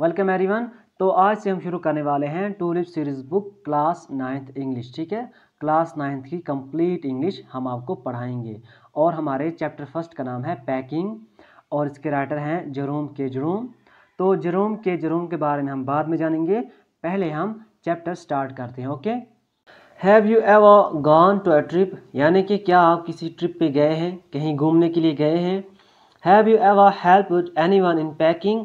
Welcome everyone तो आज से हम शुरू करने वाले हैं tulip series book class ninth English ठीक है क्लास नाइन्थ की कंप्लीट इंग्लिश हम आपको पढ़ाएंगे और हमारे चैप्टर फर्स्ट का नाम है पैकिंग और इसके राइटर हैं जरूम के जरूम तो जरूम के जरूम के बारे में हम बाद में जानेंगे पहले हम चैप्टर स्टार्ट करते हैं okay have you ever gone to a trip यानी कि क्या आप किसी ट्रिप पर गए हैं कहीं घूमने के लिए गए हैं have you ever help anyone in packing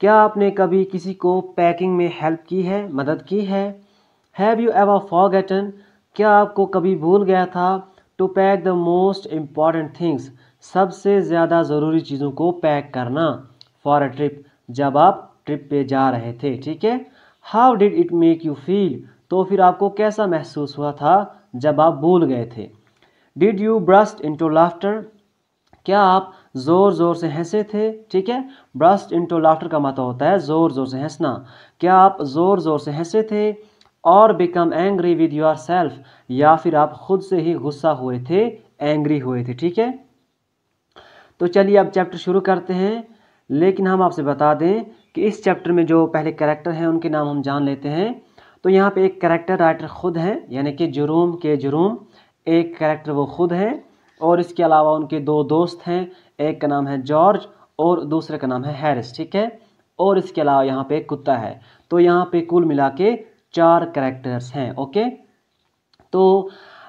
क्या आपने कभी किसी को पैकिंग में हेल्प की है मदद की है हैव यू एवर फॉरगेटन क्या आपको कभी भूल गया था to pack the most important things सबसे ज़्यादा ज़रूरी चीज़ों को पैक करना फॉर अ ट्रिप जब आप ट्रिप पे जा रहे थे ठीक है how did it make you feel तो फिर आपको कैसा महसूस हुआ था जब आप भूल गए थे did you burst into laughter क्या आप ज़ोर ज़ोर से हंसे थे ठीक है ब्रस्ट इंटो लाफ्टर का मतलब होता है ज़ोर ज़ोर से हंसना क्या आप ज़ोर ज़ोर से हंसे थे और become angry with yourself या फिर आप खुद से ही गुस्सा हुए थे एंग्री हुए थे ठीक है तो चलिए अब चैप्टर शुरू करते हैं लेकिन हम आपसे बता दें कि इस चैप्टर में जो पहले कैरेक्टर हैं उनके नाम हम जान लेते हैं तो यहाँ पे एक कैरेक्टर राइटर खुद हैं यानी कि जुरूम के जुरूम एक कैरेक्टर वो खुद हैं और इसके अलावा उनके दो दोस्त हैं एक का नाम है जॉर्ज और दूसरे का नाम है हैरिस ठीक है और इसके अलावा यहाँ पे कुत्ता है तो यहाँ पे कुल मिला के चार करेक्टर्स हैं ओके तो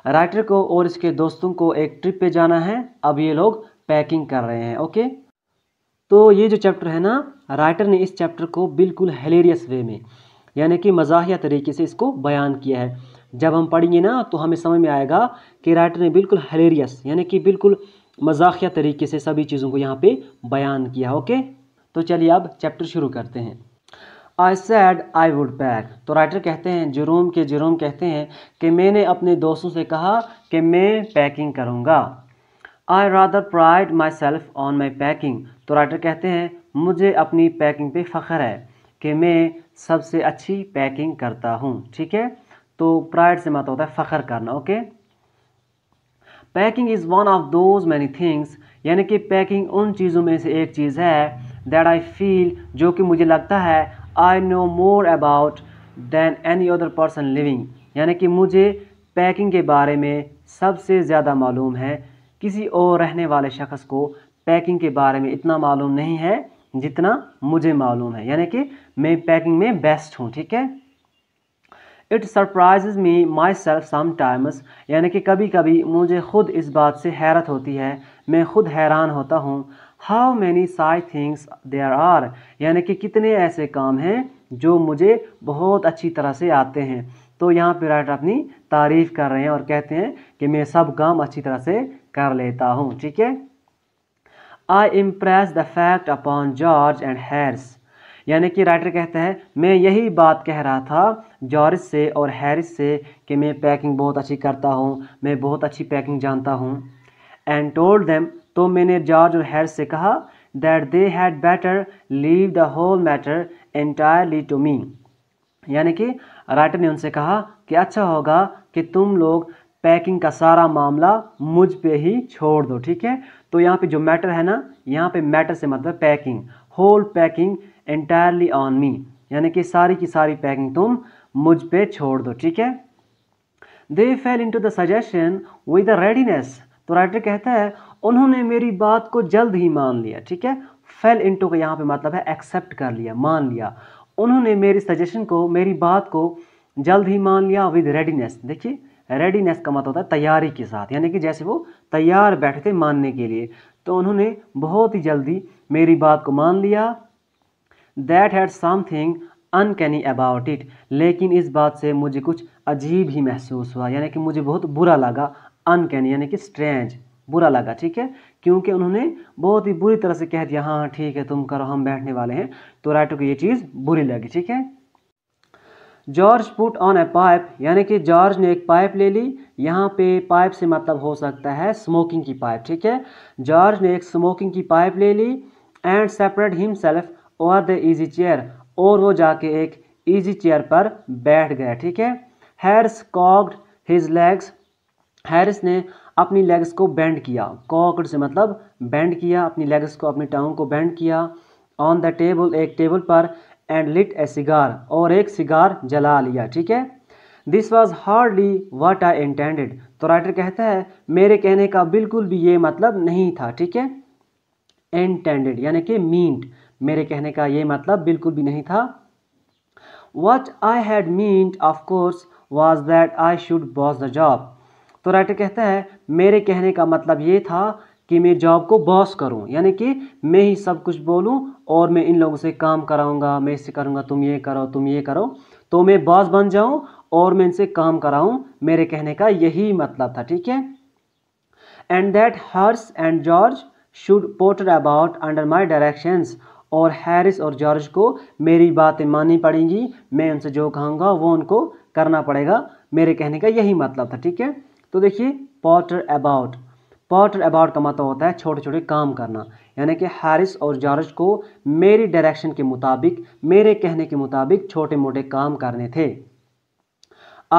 राइटर को और इसके दोस्तों को एक ट्रिप पे जाना है अब ये लोग पैकिंग कर रहे हैं ओके तो ये जो चैप्टर है ना राइटर ने इस चैप्टर को बिल्कुल हेलेरियस वे में यानी कि मजाहिया तरीके से इसको बयान किया है जब हम पढ़ेंगे ना तो हमें समझ में आएगा कि राइटर ने बिल्कुल हेलेरियस यानी कि बिल्कुल मजाकिया तरीके से सभी चीज़ों को यहाँ पे बयान किया ओके तो चलिए अब चैप्टर शुरू करते हैं I said I would pack तो राइटर कहते हैं जुरूम के जुरूम कहते हैं कि मैंने अपने दोस्तों से कहा कि मैं पैकिंग करूँगा I rather pride myself on my packing तो राइटर कहते हैं मुझे अपनी पैकिंग पे फ़ख्र है कि मैं सबसे अच्छी पैकिंग करता हूँ ठीक है तो प्राइड से मत मतलब होता है फ़ख्र करना okay packing is one of those many things यानी कि पैकिंग उन चीज़ों में से एक चीज़ है दैट आई फील जो कि मुझे लगता है I know more about than any other person living यानी कि मुझे पैकिंग के बारे में सबसे ज़्यादा मालूम है किसी और रहने वाले शख्स को पैकिंग के बारे में इतना मालूम नहीं है जितना मुझे मालूम है यानी कि मैं पैकिंग में बेस्ट हूँ ठीक है it surprise me myself sometimes यानी कि कभी कभी मुझे खुद इस बात से हैरत होती है मैं खुद हैरान होता हूँ how many sigh things there are यानी कि कितने ऐसे काम हैं जो मुझे बहुत अच्छी तरह से आते हैं तो यहाँ पर राइटर अपनी तारीफ़ कर रहे हैं और कहते हैं कि मैं सब काम अच्छी तरह से कर लेता हूँ ठीक है I impress the fact upon George and Harris यानी कि राइटर कहते हैं मैं यही बात कह रहा था जॉर्ज से और हैरिस से कि मैं पैकिंग बहुत अच्छी करता हूँ मैं बहुत अच्छी पैकिंग जानता हूँ एंड टोल्ड देम तो मैंने जॉर्ज और हैरिस से कहा that they had better leave the whole matter entirely to me यानी कि राइटर ने उनसे कहा कि अच्छा होगा कि तुम लोग पैकिंग का सारा मामला मुझ पे ही छोड़ दो ठीक है तो यहाँ पे जो मैटर है ना यहाँ पे मैटर से मतलब packing whole packing entirely on me यानी कि सारी की सारी पैकिंग तुम मुझ पे छोड़ दो ठीक है they fell into the suggestion with the readiness तो राइटर कहता है उन्होंने मेरी बात को जल्द ही मान लिया ठीक है फेल इन टू का यहाँ पे मतलब है एक्सेप्ट कर लिया मान लिया उन्होंने मेरी सजेशन को मेरी बात को जल्द ही मान लिया विद रेडीनेस देखिए रेडीनेस का मतलब होता है तैयारी के साथ यानी कि जैसे वो तैयार बैठे थे मानने के लिए तो उन्होंने बहुत ही जल्दी मेरी बात को मान लिया that had something uncanny about it लेकिन इस बात से मुझे कुछ अजीब ही महसूस हुआ यानी कि मुझे बहुत बुरा लगा अनकैनी यानी कि स्ट्रेंज बुरा लगा ठीक है क्योंकि उन्होंने बहुत ही बुरी तरह से कह दिया हाँ, हाँ ठीक है तुम करो हम बैठने वाले हैं तो राइटो को ये चीज़ बुरी लगी ठीक है George put on a pipe यानी कि जॉर्ज ने एक पाइप ले ली यहाँ पे पाइप से मतलब हो सकता है स्मोकिंग की पाइप ठीक है जॉर्ज ने एक स्मोकिंग की पाइप ले ली and separate himself over the easy chair और वो जाके एक ईजी चेयर पर बैठ गया ठीक है Harris cocked his legs Harris ने अपनी लेग्स को बेंड किया कॉकड से मतलब बेंड किया अपनी लेग्स को अपनी टांगों को बेंड किया ऑन द टेबल एक टेबल पर एंड लिट ए सिगार और एक सिगार जला लिया ठीक है this was hardly what I intended तो राइटर कहता है मेरे कहने का बिल्कुल भी ये मतलब नहीं था ठीक है इंटेंडेड यानी कि मीन्ट मेरे कहने का ये मतलब बिल्कुल भी नहीं था what I had mean of course was that I should boss the job तो राइटर कहता है मेरे कहने का मतलब ये था कि मैं जॉब को बॉस करूं यानी कि मैं ही सब कुछ बोलूं और मैं इन लोगों से काम कराऊंगा मैं इससे करूंगा तुम ये करो तुम ये करो तो मैं बॉस बन जाऊं और मैं इनसे काम कराऊं मेरे कहने का यही मतलब था ठीक है and that Harris and George should potter about under my directions और हैरिस और जॉर्ज को मेरी बातें माननी पड़ेंगी मैं उनसे जो कहूँगा वो उनको करना पड़ेगा मेरे कहने का यही मतलब था ठीक है तो देखिए पॉटर अबाउट पॉटर अबाउट का मतलब होता है छोटे छोटे काम करना यानी कि हैरिस और जॉर्ज को मेरी डायरेक्शन के मुताबिक मेरे कहने के मुताबिक छोटे मोटे काम करने थे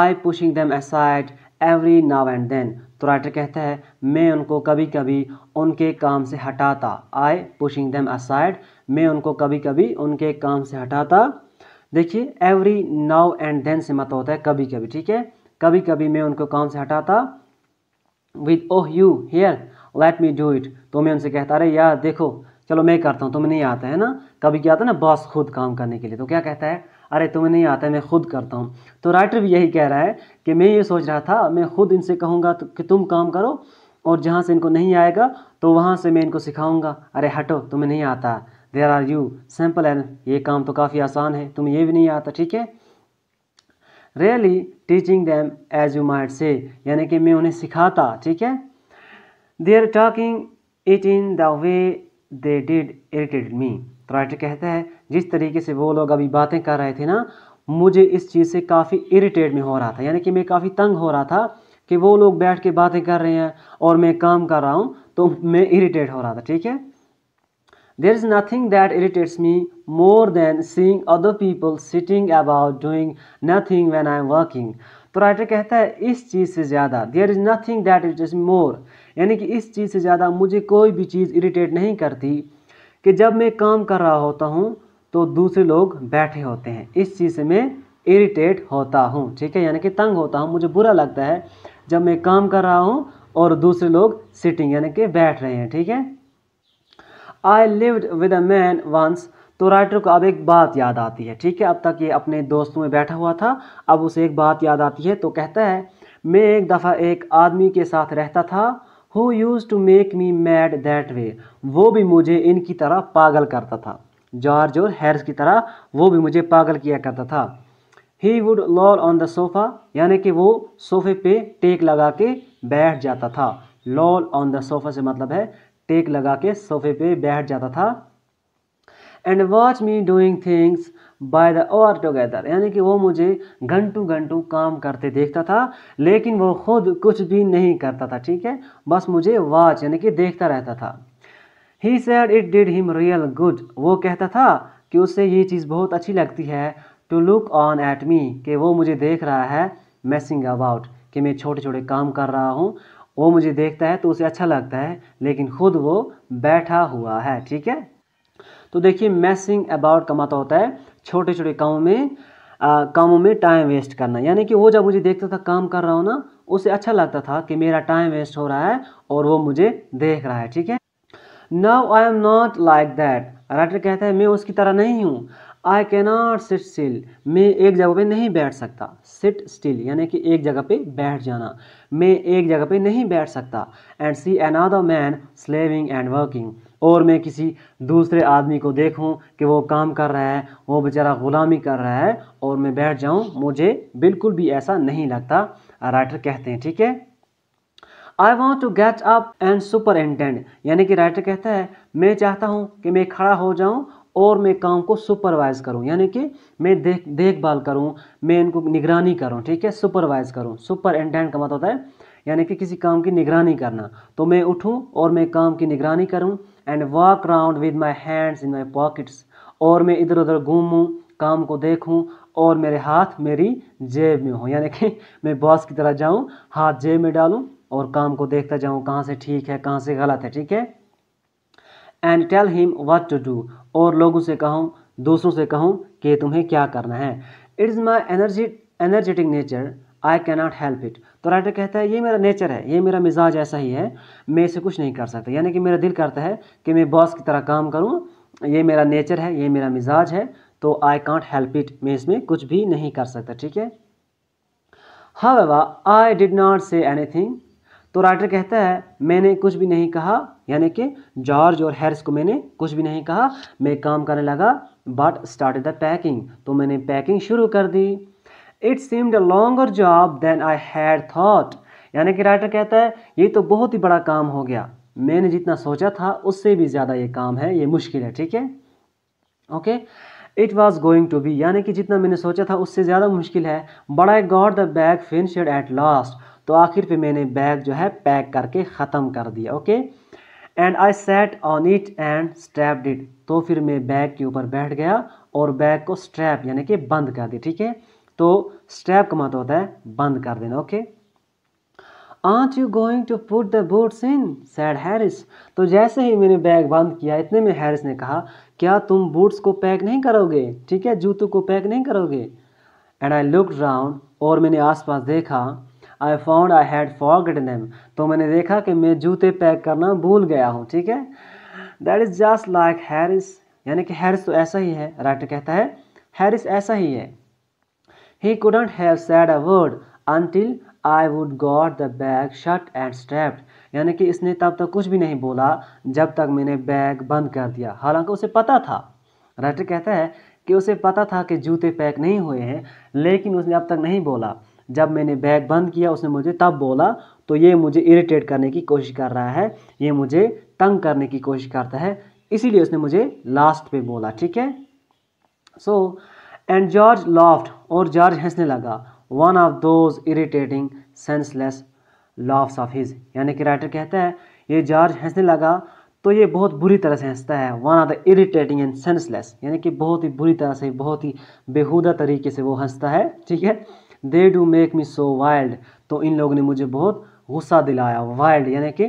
I pushing them aside every now and then तो राइटर कहता है मैं उनको कभी कभी उनके काम से हटाता आई पुशिंग दैम असाइड मैं उनको कभी कभी उनके काम से हटाता देखिए एवरी नाउ एंड देन से मत मतलब होता है कभी कभी ठीक है कभी कभी मैं उनको काम से हटाता with oh you here let me do it तो मैं उनसे कहता अरे यार देखो चलो मैं करता हूँ तुम्हें नहीं आता है ना कभी क्या आता है ना बॉस खुद काम करने के लिए तो क्या कहता है अरे तुम्हें नहीं आता मैं खुद करता हूँ तो राइटर भी यही कह रहा है कि मैं ये सोच रहा था मैं खुद इनसे कहूँगा तो कि तुम काम करो और जहाँ से इनको नहीं आएगा तो वहाँ से मैं इनको सिखाऊंगा अरे हटो तुम्हें नहीं आता there are you simple an ये काम तो काफ़ी आसान है तुम्हें ये भी नहीं आता ठीक है really teaching them as you might say यानी कि मैं उन्हें सिखाता ठीक है they are talking it in the way they did irritated me तो राइटर कहता है जिस तरीके से वो लोग अभी बातें कर रहे थे ना मुझे इस चीज़ से काफ़ी इरीटेट में हो रहा था यानी कि मैं काफ़ी तंग हो रहा था कि वो लोग बैठ के बातें कर रहे हैं और मैं काम कर रहा हूँ तो मैं इरीटेट हो रहा था ठीक है there is nothing that irritates me more than seeing other people sitting about doing nothing when I am working तो राइटर कहता है इस चीज़ से ज़्यादा there is nothing that irritates me more यानी कि इस चीज़ से ज़्यादा मुझे कोई भी चीज़ इरीटेट नहीं करती कि जब मैं काम कर रहा होता हूँ तो दूसरे लोग बैठे होते हैं इस चीज़ से मैं इरिटेट होता हूँ ठीक है यानी कि तंग होता हूँ मुझे बुरा लगता है जब मैं काम कर रहा हूँ और दूसरे लोग सिटिंग यानी कि बैठ रहे हैं ठीक है I lived with a man once तो राइटर को अब एक बात याद आती है ठीक है अब तक ये अपने दोस्तों में बैठा हुआ था अब उसे एक बात याद आती है तो कहता है मैं एक दफ़ा एक आदमी के साथ रहता था who use to make me mad that way वो भी मुझे इनकी तरह पागल करता था जॉर्ज और हैरिस की तरह वो भी मुझे पागल किया करता था he would loll on the sofa यानी कि वो सोफे पे टेक लगा के बैठ जाता था लॉल ऑन द सोफ़ा से मतलब है टेक लगा के सोफे पे बैठ जाता था and watch me doing things by the hour together यानी कि वो मुझे घंटू घंटू काम करते देखता था लेकिन वो खुद कुछ भी नहीं करता था ठीक है बस मुझे वॉच यानी कि देखता रहता था he said it did him real good वो कहता था कि उससे ये चीज़ बहुत अच्छी लगती है to look on at me कि वो मुझे देख रहा है मैसिंग अबाउट कि मैं छोटे छोटे काम कर रहा हूँ वो मुझे देखता है तो उसे अच्छा लगता है लेकिन खुद वो बैठा हुआ है ठीक है तो देखिए मैसिंग अबाउट का मतलब होता है छोटे छोटे कामों में आ, कामों में टाइम वेस्ट करना यानी कि वो जब मुझे देखता था काम कर रहा हूँ ना उसे अच्छा लगता था कि मेरा टाइम वेस्ट हो रहा है और वो मुझे देख रहा है ठीक है now I am not like that writer कहता है मैं उसकी तरह नहीं हूँ आई कैनॉट सिट स्टिल मैं एक जगह पे नहीं बैठ सकता सिट स्टिल यानी कि एक जगह पे बैठ जाना मैं एक जगह पे नहीं बैठ सकता and see another man slaving and working और मैं किसी दूसरे आदमी को देखूं कि वो काम कर रहा है वो बेचारा ग़ुलामी कर रहा है और मैं बैठ जाऊं मुझे बिल्कुल भी ऐसा नहीं लगता राइटर कहते हैं ठीक है I want to get up and superintend यानी कि राइटर कहता है मैं चाहता हूँ कि मैं खड़ा हो जाऊँ और मैं काम को सुपरवाइज़ करूं यानी कि मैं देख देखभाल करूं मैं इनको निगरानी करूं ठीक है सुपरवाइज़ करूं सुपर इंटेंड का मतलब होता है यानी कि किसी काम की निगरानी करना तो मैं उठूं और मैं काम की निगरानी करूं and walk round with my hands in my pockets और मैं इधर उधर घूमूँ काम को देखूँ और मेरे हाथ मेरी जेब में हों यानी कि मैं बॉस की तरह जाऊँ हाथ जेब में डालूँ और काम को देखता जाऊँ कहाँ से ठीक है कहाँ से गलत है ठीक है and tell him what to do और लोगों से कहूँ दूसरों से कहूँ कि तुम्हें क्या करना है it is my energy energetic nature I cannot help it तो राइटर कहता है ये मेरा नेचर है ये मेरा मिजाज ऐसा ही है मैं इसे कुछ नहीं कर सकता यानी कि मेरा दिल करता है कि मैं बॉस की तरह काम करूँ ये मेरा नेचर है ये मेरा मिजाज है तो आई कॉन्ट हेल्प इट मैं इसमें कुछ भी नहीं कर सकता ठीक है however I did not say thing तो राइटर कहता है मैंने कुछ भी नहीं कहा यानी कि जॉर्ज और हैरिस को मैंने कुछ भी नहीं कहा मैं काम करने लगा बट स्टार्ट द पैकिंग तो मैंने पैकिंग शुरू कर दी it seemed a longer job than I had thought यानी कि राइटर कहता है ये तो बहुत ही बड़ा काम हो गया मैंने जितना सोचा था उससे भी ज़्यादा ये काम है ये मुश्किल है ठीक है okay it was going to be यानी कि जितना मैंने सोचा था उससे ज़्यादा मुश्किल है but I got the bag finished at last तो आखिर पे मैंने बैग जो है पैक करके ख़त्म कर दिया okay and I set on it and strap it तो फिर मैं बैग के ऊपर बैठ गया और बैग को स्ट्रैप यानी कि बंद कर दी ठीक है तो स्टैप का मतलब होता है बंद कर देना okay aren't you going to put the boots in said Harris तो जैसे ही मैंने बैग बंद किया इतने में हैरिस ने कहा क्या तुम बूट्स को पैक नहीं करोगे ठीक है जूतों को पैक नहीं करोगे एंड आई लुक राउंड और मैंने आसपास देखा I found I had forgotten name तो मैंने देखा कि मैं जूते पैक करना भूल गया हूँ ठीक है that is just like Harris यानी कि हैरिस तो ऐसा ही है राइटर कहता है हैरिस ऐसा ही है He couldn't have said a word until I would got the bag shut and strapped. यानी कि इसने तब तक कुछ भी नहीं बोला जब तक मैंने बैग बंद कर दिया हालांकि उसे पता था राइटर कहता है कि उसे पता था कि जूते पैक नहीं हुए हैं लेकिन उसने अब तक नहीं बोला जब मैंने बैग बंद किया उसने मुझे तब बोला तो ये मुझे इरिटेट करने की कोशिश कर रहा है ये मुझे तंग करने की कोशिश करता है इसीलिए उसने मुझे लास्ट पे बोला ठीक है so so, and George laughed और जॉर्ज हंसने लगा one of those irritating senseless laughs of his यानी कि राइटर कहता है ये जॉर्ज हंसने लगा तो ये बहुत बुरी तरह से हंसता है one of the irritating and senseless यानी कि बहुत ही बुरी तरह से बहुत ही बेहूदा तरीके से वो हंसता है ठीक है they do make me so wild तो इन लोगों ने मुझे बहुत गुस्सा दिलाया वाइल्ड यानी कि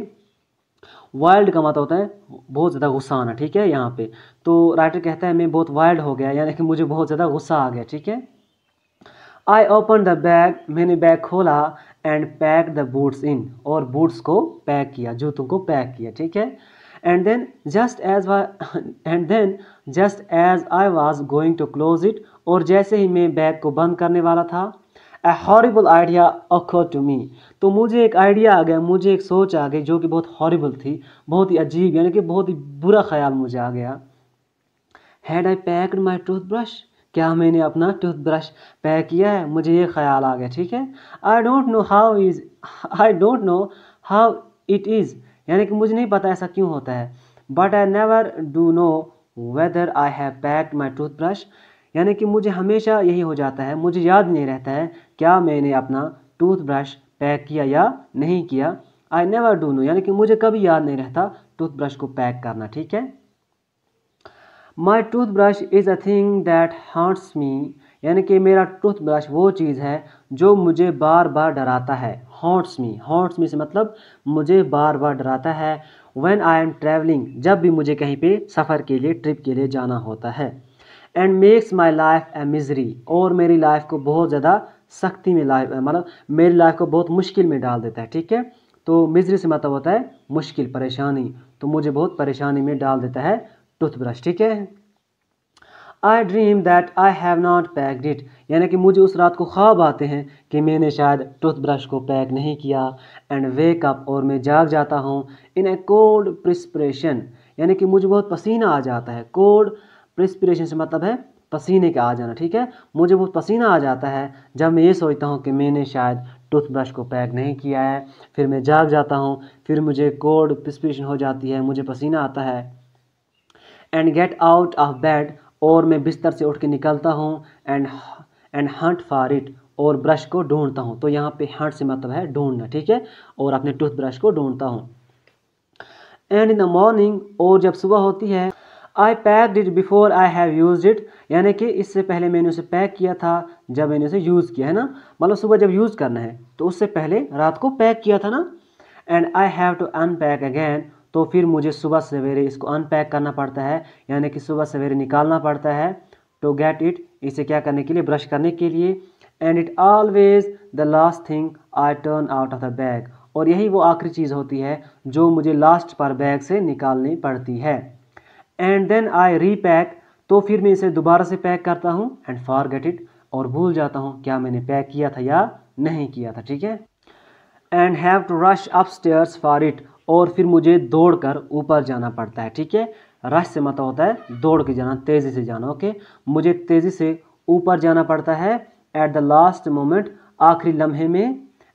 वाइल्ड का मतलब होता है बहुत ज़्यादा गुस्सा आना ठीक है यहाँ पे तो राइटर कहता है मैं बहुत वाइल्ड हो गया यानी कि मुझे बहुत ज़्यादा गुस्सा आ गया ठीक है आई ओपन द बैग मैंने बैग खोला and pack the boots in और बूट्स को पैक किया जूतों को पैक किया ठीक है and then just as and then just as I was going to close it और जैसे ही मैं बैग को बंद करने वाला था a horrible idea occurred to me तो मुझे एक आइडिया आ गया मुझे एक सोच आ गई जो कि बहुत हॉरिबल थी बहुत ही अजीब यानी कि बहुत ही बुरा ख्याल मुझे आ गया had I packed my toothbrush क्या मैंने अपना टूथब्रश पैक किया है मुझे ये ख्याल आ गया ठीक है I don't know how is I don't know how it is यानी कि मुझे नहीं पता ऐसा क्यों होता है but I never do know whether I have packed my toothbrush यानी कि मुझे हमेशा यही हो जाता है मुझे याद नहीं रहता है क्या मैंने अपना टूथब्रश पैक किया या नहीं किया आई नेवर डू नो यानी कि मुझे कभी याद नहीं रहता टूथब्रश को पैक करना ठीक है my toothbrush is a thing that haunts me यानी कि मेरा टूथब्रश वो चीज़ है जो मुझे बार बार डराता है हॉन्ट्स मी हॉन्ट्स मी से मतलब मुझे बार बार डराता है वेन आई एम ट्रेवलिंग जब भी मुझे कहीं पे सफ़र के लिए ट्रिप के लिए जाना होता है and makes my life a misery और मेरी लाइफ को बहुत ज़्यादा सख्ती में लाइफ मतलब मेरी लाइफ को बहुत मुश्किल में डाल देता है ठीक है तो मिजरी से मतलब होता है मुश्किल परेशानी तो मुझे बहुत परेशानी में डाल देता है टूथब्रश ठीक है I dream that I have not packed it यानी कि मुझे उस रात को ख्वाब आते हैं कि मैंने शायद टूथब्रश को पैक नहीं किया एंड वेक अप और मैं जाग जाता हूँ इन ए कोल्ड प्रिस्परेशन यानी कि मुझे बहुत पसीना आ जाता है कोल्ड प्रिस्परेशन से मतलब है पसीने का आ जाना ठीक है मुझे वो पसीना आ जाता है जब मैं ये सोचता हूँ कि मैंने शायद टूथब्रश को पैक नहीं किया है फिर मैं जाग जाता हूँ फिर मुझे कोड पिस्पेशन हो जाती है मुझे पसीना आता है and get out of bed और मैं बिस्तर से उठ के निकलता हूँ and and hunt for it और ब्रश को ढूंढता हूँ तो यहाँ पे हंट से मतलब है ढूंढना ठीक है और अपने टूथब्रश को ढूंढता हूँ एंड इन द मॉर्निंग और जब सुबह होती है I pack it before I have use it यानी कि इससे पहले मैंने उसे पैक किया था जब मैंने उसे यूज़ किया है ना मतलब सुबह जब यूज़ करना है तो उससे पहले रात को पैक किया था ना and I have to unpack again तो फिर मुझे सुबह सवेरे इसको अनपैक करना पड़ता है यानी कि सुबह सवेरे निकालना पड़ता है टू गेट इट इसे क्या करने के लिए ब्रश करने के लिए and it always the last thing I turn out of the bag और यही वो आखिरी चीज़ होती है जो मुझे लास्ट पर बैग से निकालनी पड़ती है एंड देन आई रीपैक तो फिर मैं इसे दोबारा से पैक करता हूँ एंड फॉर गेट इट और भूल जाता हूँ क्या मैंने पैक किया था या नहीं किया था ठीक है and have to rush up stairs for it और फिर मुझे दौड़ कर ऊपर जाना पड़ता है ठीक है रश से मतलब होता है दौड़ के जाना तेज़ी से जाना ओके मुझे तेज़ी से ऊपर जाना पड़ता है एट द लास्ट मोमेंट आखिरी लम्हे में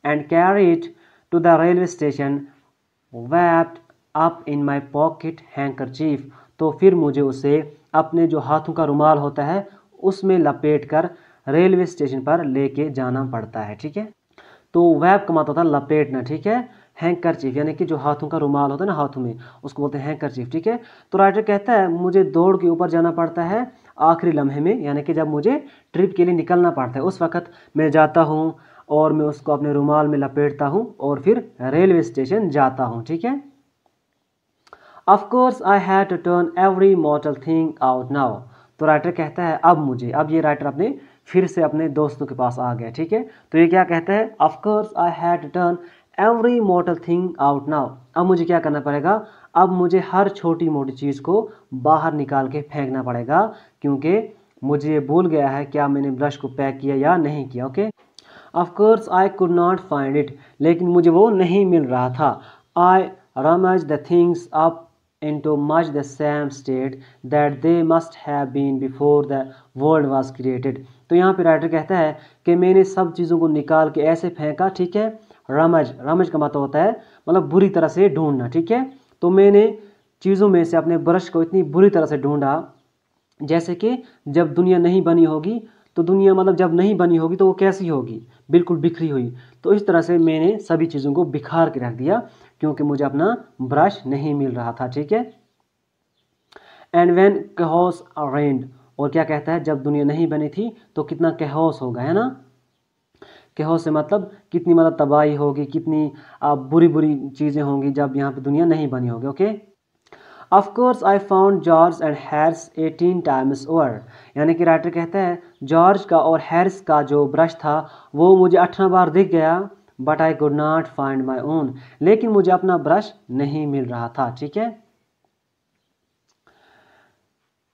and carry it to the railway station wrapped up in my pocket handkerchief तो फिर मुझे उसे अपने जो हाथों का रुमाल होता है उसमें लपेट कर रेलवे स्टेशन पर लेके जाना पड़ता है ठीक है तो वैब कमाता होता है लपेटना ठीक है चीफ यानी कि जो हाथों का रुमाल होता है ना हाथों में उसको बोलते हैं चीफ ठीक है तो राइटर कहता है मुझे दौड़ के ऊपर जाना पड़ता है आखिरी लम्हे में यानी कि जब मुझे ट्रिप के लिए निकलना पड़ता है उस वक्त मैं जाता हूँ और मैं उसको अपने रुमाल में लपेटता हूँ और फिर रेलवे स्टेशन जाता हूँ ठीक है of course I had to turn every model thing out now तो राइटर कहता है अब मुझे अब ये राइटर अपने फिर से अपने दोस्तों के पास आ गया ठीक है तो ये क्या कहता है of course I had to turn every model thing out now अब मुझे क्या करना पड़ेगा अब मुझे हर छोटी मोटी चीज़ को बाहर निकाल के फेंकना पड़ेगा क्योंकि मुझे ये भूल गया है क्या मैंने ब्रश को पैक किया या नहीं किया okay of course I could not find it लेकिन मुझे वो नहीं मिल रहा था I rummage the things up into much the same state that they must have been before the world was created तो यहाँ पे राइटर कहता है कि मैंने सब चीज़ों को निकाल के ऐसे फेंका ठीक है रमज रमज का मतलब होता है मतलब बुरी तरह से ढूंढना ठीक है तो मैंने चीज़ों में से अपने ब्रश को इतनी बुरी तरह से ढूंढा जैसे कि जब दुनिया नहीं बनी होगी तो दुनिया मतलब जब नहीं बनी होगी तो वो कैसी होगी बिल्कुल बिखरी हुई तो इस तरह से मैंने सभी चीज़ों को बिखार के रख दिया क्योंकि मुझे अपना ब्रश नहीं मिल रहा था ठीक है एंड वेन कहोस रेंड और क्या कहता है जब दुनिया नहीं बनी थी तो कितना कहोस होगा है ना कहोस से मतलब कितनी मतलब तबाही होगी कितनी बुरी बुरी चीज़ें होंगी जब यहाँ पे दुनिया नहीं बनी होगी okay of course I found George and Harris eighteen times over यानी कि राइटर कहता है जॉर्ज का और हैर्स का जो ब्रश था वो मुझे अठारह बार दिख गया but I could not find my own लेकिन मुझे अपना ब्रश नहीं मिल रहा था ठीक है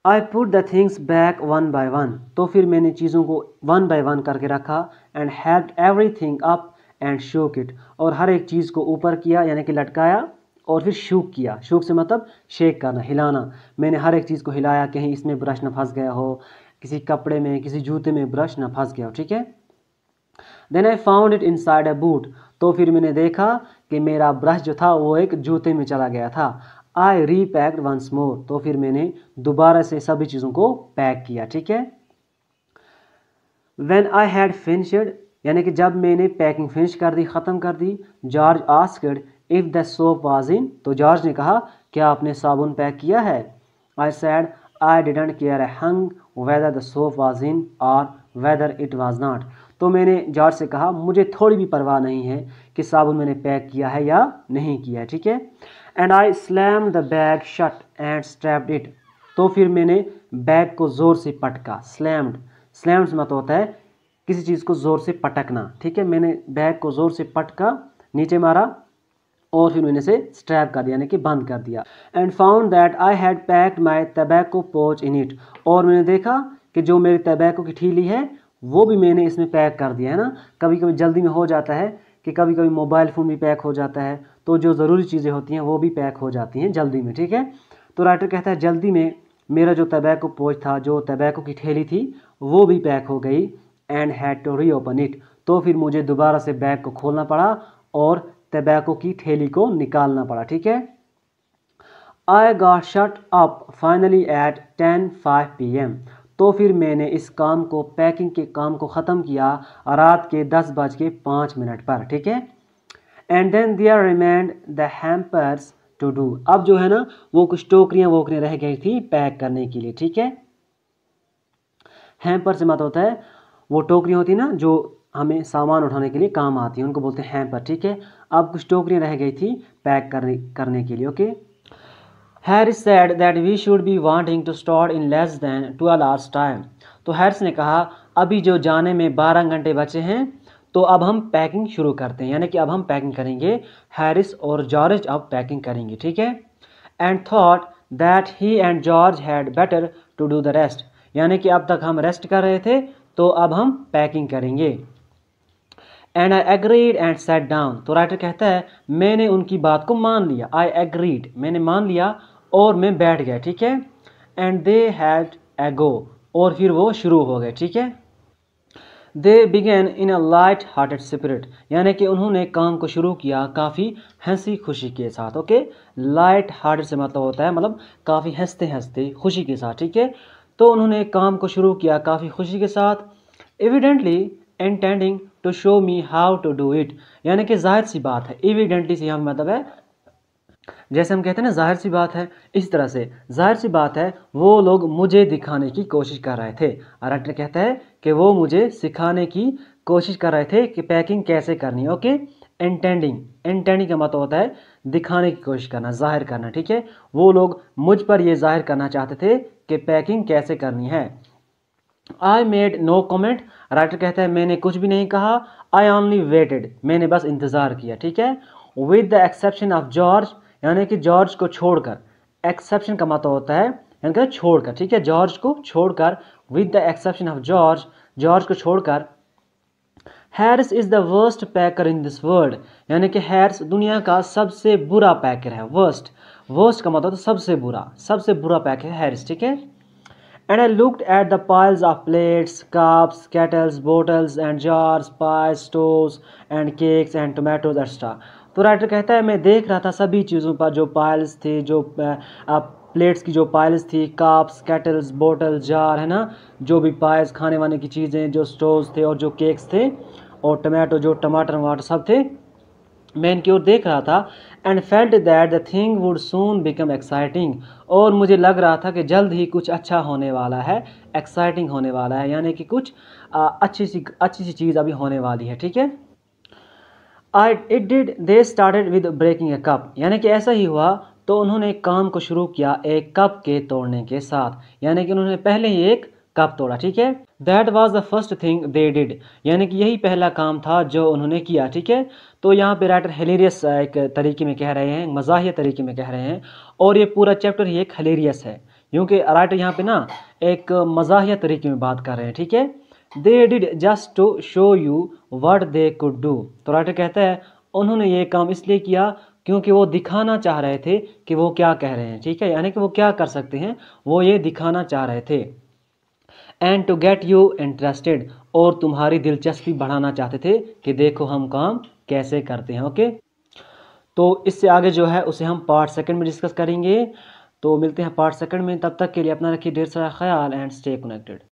I put the things back one by one तो फिर मैंने चीज़ों को वन बाय वन करके रखा and have everything up and shook it और हर एक चीज़ को ऊपर किया यानी कि लटकाया और फिर शूक किया शूक से मतलब शेक करना हिलाना मैंने हर एक चीज़ को हिलाया कहीं इसमें ब्रश ना फंस गया हो किसी कपड़े में किसी जूते में ब्रश ना फंस गया हो ठीक है then I found it inside a boot तो फिर मैंने देखा कि मेरा ब्रश जो था वो एक जूते में चला गया था आई रीपैक्ड वंस मोर तो फिर मैंने दोबारा से सभी चीज़ों को पैक किया ठीक है वैन आई हैड फिनिश्ड यानी कि जब मैंने पैकिंग फिनिश कर दी ख़त्म कर दी George asked if the soap was in तो जॉर्ज ने कहा क्या आपने साबुन पैक किया है I said I didn't care a hang whether the soap was in और वेदर इट वाज नॉट तो मैंने जार से कहा मुझे थोड़ी भी परवाह नहीं है कि साबुन मैंने पैक किया है या नहीं किया है ठीक है and I slam the bag shut and strapped it तो फिर मैंने बैग को ज़ोर से पटका स्लैम्ड स्लैम्ड मत होता है किसी चीज़ को ज़ोर से पटकना ठीक है मैंने बैग को ज़ोर से पटका नीचे मारा और फिर मैंने इसे स्ट्रैप कर दिया यानी कि बंद कर दिया and found that I had packed my tobacco pouch in it और मैंने देखा कि जो मेरी तबैको की ठीली है वो भी मैंने इसमें पैक कर दिया है ना कभी कभी जल्दी में हो जाता है कि कभी कभी मोबाइल फ़ोन भी पैक हो जाता है तो जो ज़रूरी चीज़ें होती हैं वो भी पैक हो जाती हैं जल्दी में ठीक है तो राइटर कहता है जल्दी में मेरा जो तबैको पोच था जो तबैको की ठेली थी वो भी पैक हो गई and had to reopen it तो फिर मुझे दोबारा से बैग को खोलना पड़ा और तबैको की ठेली को निकालना पड़ा ठीक है I got shut up finally at ten five P M तो फिर मैंने इस काम को पैकिंग के काम को ख़त्म किया रात के दस बज के पाँच मिनट पर ठीक है and then are remained the hampers to do अब जो है ना वो कुछ टोकरियाँ वोकरियाँ रह गई थी पैक करने के लिए ठीक है हैम्पर से मत मतलब होता है वो टोकरियाँ होती ना जो हमें सामान उठाने के लिए काम आती है उनको बोलते हैं हैम्पर ठीक है अब कुछ टोकरियाँ रह गई थी पैक करने करने के लिए okay okay? Harris said that we should be wanting to start in less than twelve hours time तो हैरिस ने कहा अभी जो जाने में बारह घंटे बचे हैं तो अब हम पैकिंग शुरू करते हैं यानी कि अब हम पैकिंग करेंगे हैरिस और जॉर्ज अब पैकिंग करेंगे ठीक है and thought that he and George had better to do the rest यानी कि अब तक हम रेस्ट कर रहे थे तो अब हम पैकिंग करेंगे and I agreed and sat down तो राइटर कहता है मैंने उनकी बात को मान लिया आई एग्रीड मैंने मान लिया और मैं बैठ गया ठीक है एंड दे हैड ए गो और फिर वो शुरू हो गए ठीक है they began in a light hearted spirit यानी कि उन्होंने काम को शुरू किया काफ़ी हंसी खुशी के साथ ओके लाइट हार्टेड से मतलब होता है मतलब काफ़ी हंसते हंसते खुशी के साथ ठीक है तो उन्होंने काम को शुरू किया काफ़ी खुशी के साथ evidently intending to show me how to do it यानी कि जाहिर सी बात है एविडेंटली से यहाँ मतलब है जैसे हम कहते हैं ना जाहिर सी बात है इस तरह से जाहिर सी बात है वो लोग मुझे दिखाने की कोशिश कर रहे थे आरंटर कहता है कि वो मुझे सिखाने की कोशिश कर रहे थे कि पैकिंग कैसे करनी है ओके इंटेंडिंग इंटेंडिंग का मतलब होता है दिखाने की कोशिश करना जाहिर करना ठीक है वो लोग मुझ पर ये जाहिर करना चाहते थे कि पैकिंग कैसे करनी है I made no comment writer कहता है मैंने कुछ भी नहीं कहा आई ऑनली वेटेड मैंने बस इंतज़ार किया ठीक है with the exception of George यानी कि जॉर्ज को छोड़कर एक्सेप्शन का मतलब होता है यानी कि छोड़कर ठीक है जॉर्ज को छोड़कर with the exception of George George को छोड़कर Harris is the worst packer in this world यानी कि हैरिस दुनिया का सबसे बुरा पैकर है वर्स्ट वर्स्ट का मतलब तो सबसे बुरा सबसे बुरा पैकर है हैरिस ठीक है And I looked at the piles of plates, cups, kettles, bottles and jars, pies, stoves, and cakes and tomatoes etc. तो राइटर कहता है मैं देख रहा था सभी चीज़ों पर जो पाइल्स थे जो प्लेट्स की जो पाइल्स थी काप्स कैटल्स बोटल जार है ना जो भी पाइल्स खाने वाने की चीज़ें जो स्टोव थे और जो केक्स थे और टमाटो जो टमाटर वमाटर सब थे मैं इनकी ओर देख रहा था and felt that the thing would soon become exciting और मुझे लग रहा था कि जल्द ही कुछ अच्छा होने वाला है एक्साइटिंग होने वाला है यानी कि कुछ आ, अच्छी सी अच्छी सी चीज़ अभी होने वाली है ठीक है I it did they started with breaking a cup यानी कि ऐसा ही हुआ तो उन्होंने काम को शुरू किया एक कप के तोड़ने के साथ यानी कि उन्होंने पहले ही एक कप तोड़ा ठीक है that was the first thing they did यानी कि यही पहला काम था जो उन्होंने किया ठीक है तो यहाँ पे राइटर हिलेरियस एक तरीके में कह रहे हैं मजाहिया तरीके में कह रहे हैं और ये पूरा चैप्टर ही एक हिलेरियस है क्योंकि राइटर यहाँ पे ना एक मजाहिया तरीके में बात कर रहे हैं ठीक है they did just to show you what they could do तो राइटर कहता है उन्होंने ये काम इसलिए किया क्योंकि वो दिखाना चाह रहे थे कि वो क्या कह रहे हैं ठीक है यानी कि वो क्या कर सकते हैं वो ये दिखाना चाह रहे थे and to get you interested और तुम्हारी दिलचस्पी बढ़ाना चाहते थे कि देखो हम काम कैसे करते हैं ओके तो इससे आगे जो है उसे हम पार्ट सेकंड में डिस्कस करेंगे तो मिलते हैं पार्ट सेकंड में तब तक के लिए अपना रखिए ढेर सारा ख्याल एंड स्टे कनेक्टेड